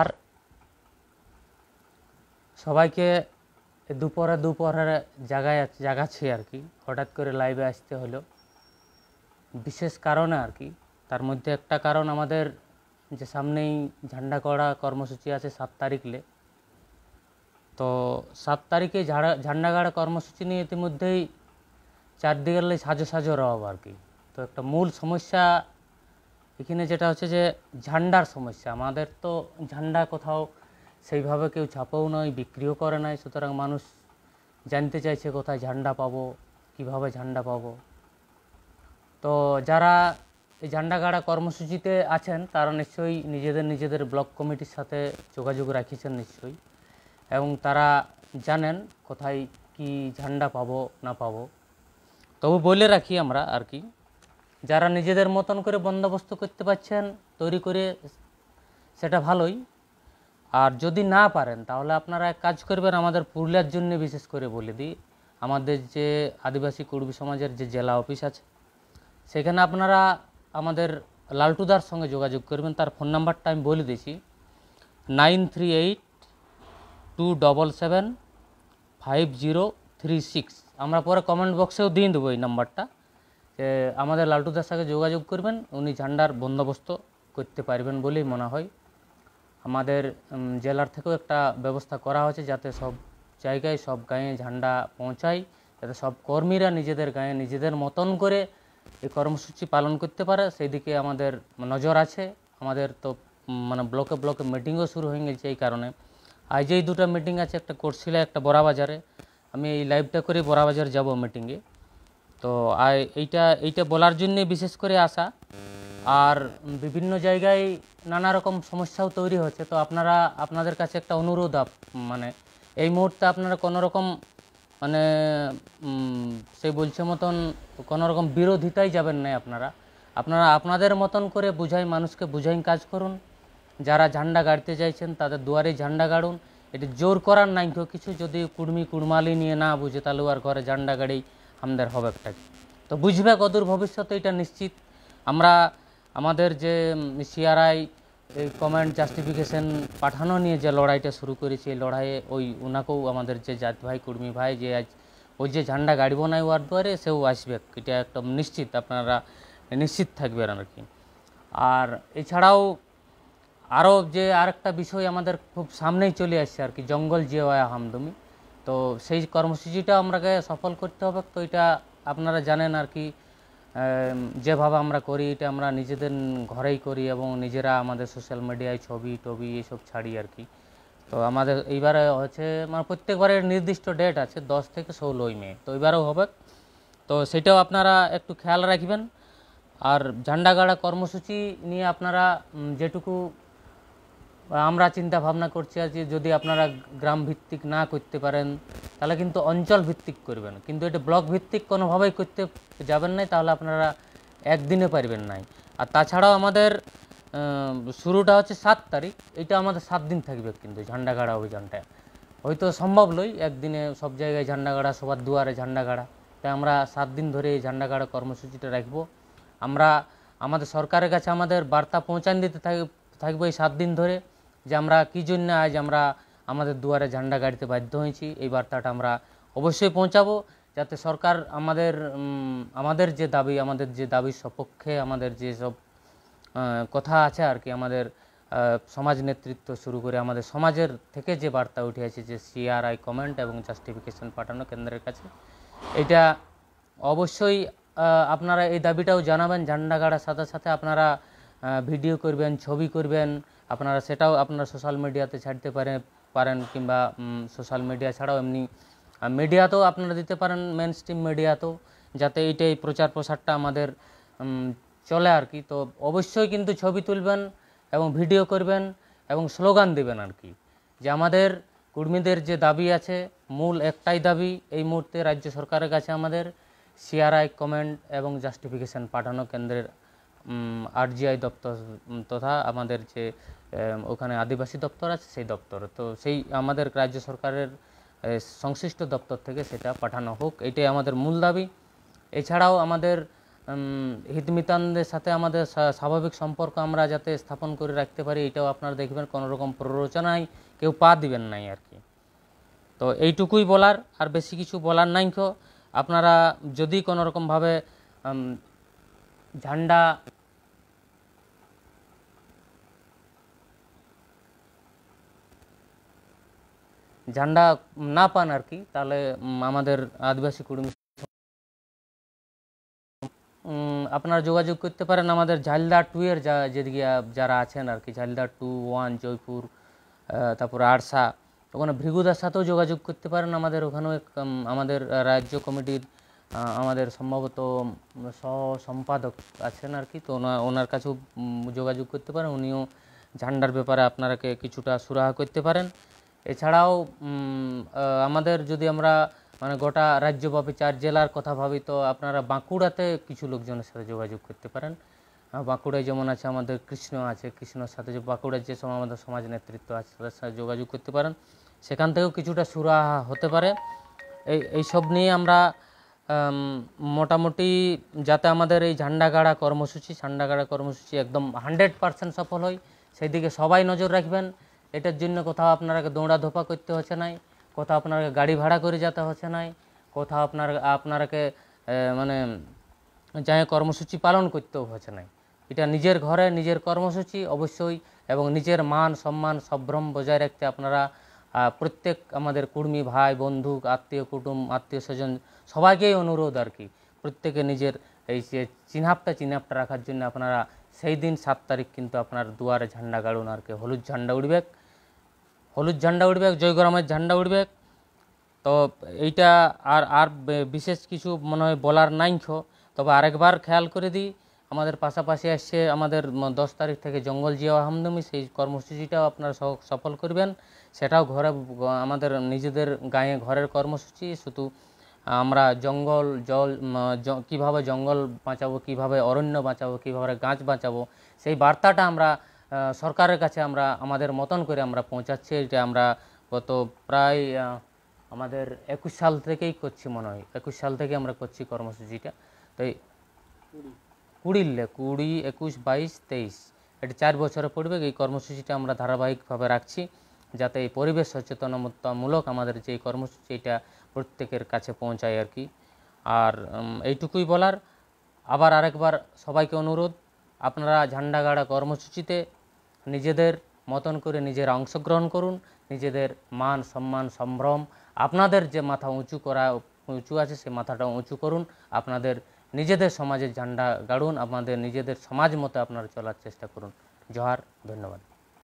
আর সবাইকে দুপুরে দুপুরে জায়গায় জাগাচ্ছি আর কি হঠাৎ করে লাইভে আসতে হলো বিশেষ কারণে আর কি তার মধ্যে একটা কারণ আমাদের যে সামনেই ঝান্ডা করা কর্মসূচি আছে সাত তারিখলে তো সাত তারিখে ঝাড়া ঝান্ডা গাড়া কর্মসূচি নিয়ে ইতিমধ্যেই চারদিকে সাজো সাজো রব আর কি তো একটা মূল সমস্যা এখানে যেটা হচ্ছে যে ঝান্ডার সমস্যা আমাদের তো ঝান্ডা কোথাও সেইভাবে কেউ ছাপেও নয় বিক্রিও করে নাই সুতরাং মানুষ জানতে চাইছে কোথায় ঝান্ডা পাবো কিভাবে ঝান্ডা পাবো তো যারা এই ঝান্ডা গাড়া কর্মসূচিতে আছেন তারা নিশ্চয়ই নিজেদের নিজেদের ব্লক কমিটির সাথে যোগাযোগ রাখিছেন নিশ্চয়ই এবং তারা জানেন কোথায় কি ঝান্ডা পাবো না পাবো তবু বলে রাখি আমরা আর কি যারা নিজেদের মতন করে বন্দোবস্ত করতে পারছেন তৈরি করে সেটা ভালোই আর যদি না পারেন তাহলে আপনারা এক কাজ করবেন আমাদের পুরুলিয়ার জন্য বিশেষ করে বলে দিই আমাদের যে আদিবাসী কুর্মী সমাজের যে জেলা অফিস আছে সেখানে আপনারা আমাদের লালটুদার সঙ্গে যোগাযোগ করবেন তার ফোন নাম্বারটা আমি বলে দিয়েছি nine three eight two double seven five zero three six আমরা পরে কমেন্ট বক্সেও দিয়ে দেবো এই নাম্বারটা আমাদের লালটু দাস সঙ্গে যোগাযোগ করবেন উনি ঝান্ডার বন্দোবস্ত করতে পারবেন বলেই মনে হয় আমাদের জেলার থেকেও একটা ব্যবস্থা করা হয়েছে যাতে সব জায়গায় সব গাঁয়ে ঝান্ডা পৌঁছায় যাতে সব কর্মীরা নিজেদের গায়ে নিজেদের মতন করে এই কর্মসূচি পালন করতে পারে সেই দিকে আমাদের নজর আছে আমাদের তো মানে ব্লকে ব্লকে মিটিংও শুরু হয়ে গেছে এই কারণে আজ যেই দুটো মিটিং আছে একটা কোর্সিলা একটা বড়াবাজারে আমি এই লাইভটা করে বড়াবাজার যাব মিটিংয়ে তো এইটা এইটা বলার জন্যে বিশেষ করে আসা আর বিভিন্ন জায়গায় নানা রকম সমস্যাও তৈরি হচ্ছে তো আপনারা আপনাদের কাছে একটা অনুরোধ মানে এই মুহূর্তে আপনারা কোনো রকম মানে সে বলছে মতন কোনো রকম বিরোধিতাই যাবেন না আপনারা আপনারা আপনাদের মতন করে বুঝাই মানুষকে বুঝাই কাজ করুন যারা ঝান্ডা গাড়তে চাইছেন তাদের দুয়ারে ঝান্ডা গাড়ুন এটি জোর করার নাই কিছু যদি কুড়মি কুড়মালি নিয়ে না বুঝে তাহলে আর ঘরে ঝান্ডা গাড়ি আমাদের একটা তো বুঝবে কদূর ভবিষ্যতে এটা নিশ্চিত আমরা আমাদের যে সিআরআই এই কমেন্ট জাস্টিফিকেশন পাঠানো নিয়ে যে লড়াইটা শুরু করেছি এই লড়াইয়ে ওই ওনাকেও আমাদের যে জাত ভাই কুর্মী ভাই যে আজ ওই যে ঝান্ডা গাড়িব নাই ওয়ার দুয়ারে সেও আসবে এটা একদম নিশ্চিত আপনারা নিশ্চিত থাকবেন আর কি আর এছাড়াও আরও যে আরেকটা বিষয় আমাদের খুব সামনেই চলে আসছে আর কি জঙ্গল জিওয়া হামদমি তো সেই কর্মসূচিটা আমরাকে সফল করতে হবে তো এটা আপনারা জানেন আর কি যেভাবে আমরা করি এটা আমরা নিজেদের ঘরেই করি এবং নিজেরা আমাদের সোশ্যাল মিডিয়ায় ছবি টবি এসব ছাড়ি আর কি তো আমাদের এইবারে হচ্ছে মানে প্রত্যেকবারের নির্দিষ্ট ডেট আছে দশ থেকে ষোলোই মে তো এবারেও হবে তো সেটাও আপনারা একটু খেয়াল রাখবেন আর ঝান্ডা গাড়া কর্মসূচি নিয়ে আপনারা যেটুকু আমরা চিন্তা ভাবনা করছি আর যে যদি আপনারা গ্রাম ভিত্তিক না করতে পারেন তাহলে কিন্তু অঞ্চল ভিত্তিক করবেন কিন্তু এটা ব্লক ভিত্তিক কোনোভাবেই করতে যাবেন নাই তাহলে আপনারা একদিনে পারবেন নাই আর তাছাড়াও আমাদের শুরুটা হচ্ছে সাত তারিখ এটা আমাদের সাত দিন থাকবে কিন্তু ঝান্ডা গাড়া অভিযানটা হয়তো সম্ভব নয় একদিনে সব জায়গায় ঝান্ডা গাড়া সবার দুয়ারে ঝান্ডা গাড়া তাই আমরা সাত দিন ধরে এই ঝান্ডা গাড়া কর্মসূচিটা রাখব আমরা আমাদের সরকারের কাছে আমাদের বার্তা পৌঁছান দিতে থাকবো এই সাত দিন ধরে যে আমরা কী জন্য আজ আমরা আমাদের দুয়ারে ঝান্ডা গাড়িতে বাধ্য হয়েছি এই বার্তাটা আমরা অবশ্যই পৌঁছাবো যাতে সরকার আমাদের আমাদের যে দাবি আমাদের যে দাবির সপক্ষে আমাদের যেসব কথা আছে আর কি আমাদের সমাজ নেতৃত্ব শুরু করে আমাদের সমাজের থেকে যে বার্তা উঠে আছে যে সিআরআই কমেন্ট এবং জাস্টিফিকেশন পাঠানো কেন্দ্রের কাছে এটা অবশ্যই আপনারা এই দাবিটাও জানাবেন ঝান্ডা গাড়ার সাথে সাথে আপনারা ভিডিও করবেন ছবি করবেন আপনারা সেটাও আপনারা সোশ্যাল মিডিয়াতে ছাড়তে পারেন পারেন কিংবা সোশ্যাল মিডিয়া ছাড়াও এমনি মিডিয়াতেও আপনারা দিতে পারেন মেন স্ট্রিম মিডিয়াতেও যাতে এইটাই প্রচার প্রসারটা আমাদের চলে আর কি তো অবশ্যই কিন্তু ছবি তুলবেন এবং ভিডিও করবেন এবং স্লোগান দেবেন আর কি যে আমাদের কর্মীদের যে দাবি আছে মূল একটাই দাবি এই মুহূর্তে রাজ্য সরকারের কাছে আমাদের সিআরআই কমেন্ট এবং জাস্টিফিকেশন পাঠানো কেন্দ্রের আরজিআই দপ্তর তথা আমাদের যে ওখানে আদিবাসী দপ্তর আছে সেই দপ্তর তো সেই আমাদের রাজ্য সরকারের সংশ্লিষ্ট দপ্তর থেকে সেটা পাঠানো হোক এটাই আমাদের মূল দাবি এছাড়াও আমাদের হিতমিতানদের সাথে আমাদের স্বাভাবিক সম্পর্ক আমরা যাতে স্থাপন করে রাখতে পারি এটাও আপনারা দেখবেন কোনো রকম প্ররোচনায় কেউ পা দিবেন নাই আর কি তো এইটুকুই বলার আর বেশি কিছু বলার নাই আপনারা যদি কোনো রকমভাবে ঝান্ডা ঝান্ডা না পান আর কি তাহলে আমাদের আদিবাসী কুড়মি আপনারা যোগাযোগ করতে পারেন আমাদের ঝালদা টু এর যেদিকে যারা আছেন আর কি ঝালদা টু ওয়ান জয়পুর তারপর আরসা ওখানে ভৃগুদার সাথেও যোগাযোগ করতে পারেন আমাদের ওখানেও আমাদের রাজ্য কমিটির আমাদের সম্ভবত সহ সম্পাদক আছেন আর কি তো ওনার কাছেও যোগাযোগ করতে পারেন উনিও ঝান্ডার ব্যাপারে আপনারাকে কিছুটা সুরাহা করতে পারেন এছাড়াও আমাদের যদি আমরা মানে গোটা রাজ্যব্যাপী চার জেলার কথা ভাবি তো আপনারা বাঁকুড়াতে কিছু লোকজনের সাথে যোগাযোগ করতে পারেন বাঁকুড়ায় যেমন আছে আমাদের কৃষ্ণ আছে কৃষ্ণর সাথে যে বাঁকুড়ার যে সময় আমাদের সমাজ নেতৃত্ব আছে তাদের সাথে যোগাযোগ করতে পারেন সেখান থেকেও কিছুটা সুরাহা হতে পারে এই এইসব নিয়ে আমরা মোটামুটি যাতে আমাদের এই ঝান্ডাগাড়া কর্মসূচি ঝান্ডাগাড়া কর্মসূচি একদম হান্ড্রেড পার্সেন্ট সফল হয় সেই দিকে সবাই নজর রাখবেন এটার জন্য কোথাও আপনারাকে দৌড়াধোপা করতে হচ্ছে নাই কোথাও আপনারা গাড়ি ভাড়া করে যেতে হচ্ছে নাই কোথাও আপনার আপনারাকে মানে যাই কর্মসূচি পালন করতেও হচ্ছে নাই এটা নিজের ঘরে নিজের কর্মসূচি অবশ্যই এবং নিজের মান সম্মান সম্ভ্রম বজায় রাখতে আপনারা প্রত্যেক আমাদের কুর্মী ভাই বন্ধু আত্মীয় কুটুম আত্মীয় স্বজন সবাইকেই অনুরোধ আর কি প্রত্যেকে নিজের এই যে চিনহাপটা চিনহাপটা রাখার জন্য আপনারা সেই দিন সাত তারিখ কিন্তু আপনার দুয়ারে ঝান্ডা গাড়ুন আর কি হলুদ ঝান্ডা উঠবে হলুদ ঝান্ডা উঠবেক জয়গ্রামের ঝান্ডা উঠবে তো এইটা আর আর বিশেষ কিছু মনে হয় বলার নাইছ তবে আরেকবার খেয়াল করে দিই আমাদের পাশাপাশি আসছে আমাদের দশ তারিখ থেকে জঙ্গল জিয়া আহমদমি সেই কর্মসূচিটাও আপনারা সফল করবেন সেটাও ঘরে আমাদের নিজেদের গায়ে ঘরের কর্মসূচি শুধু আমরা জঙ্গল জল কিভাবে জঙ্গল বাঁচাবো কিভাবে অরণ্য বাঁচাবো কিভাবে গাছ বাঁচাবো সেই বার্তাটা আমরা সরকারের কাছে আমরা আমাদের মতন করে আমরা পৌঁছাচ্ছি এটা আমরা গত প্রায় আমাদের একুশ সাল থেকেই করছি মনে হয় একুশ সাল থেকে আমরা করছি কর্মসূচিটা তাই কুড়ি কুড়ি একুশ বাইশ তেইশ এটি চার বছরে পড়বে এই কর্মসূচিটা আমরা ধারাবাহিকভাবে রাখছি যাতে এই পরিবেশ সচেতনতামূলক আমাদের যে কর্মসূচি এটা প্রত্যেকের কাছে পৌঁছায় আর কি আর এইটুকুই বলার আবার আরেকবার সবাইকে অনুরোধ আপনারা ঝান্ডা গাড়া কর্মসূচিতে নিজেদের মতন করে নিজের অংশগ্রহণ করুন নিজেদের মান সম্মান সম্ভ্রম আপনাদের যে মাথা উঁচু করা উঁচু আছে সে মাথাটা উঁচু করুন আপনাদের নিজেদের সমাজে ঝান্ডা গাড়ুন আমাদের নিজেদের সমাজ মতো আপনারা চলার চেষ্টা করুন জহার ধন্যবাদ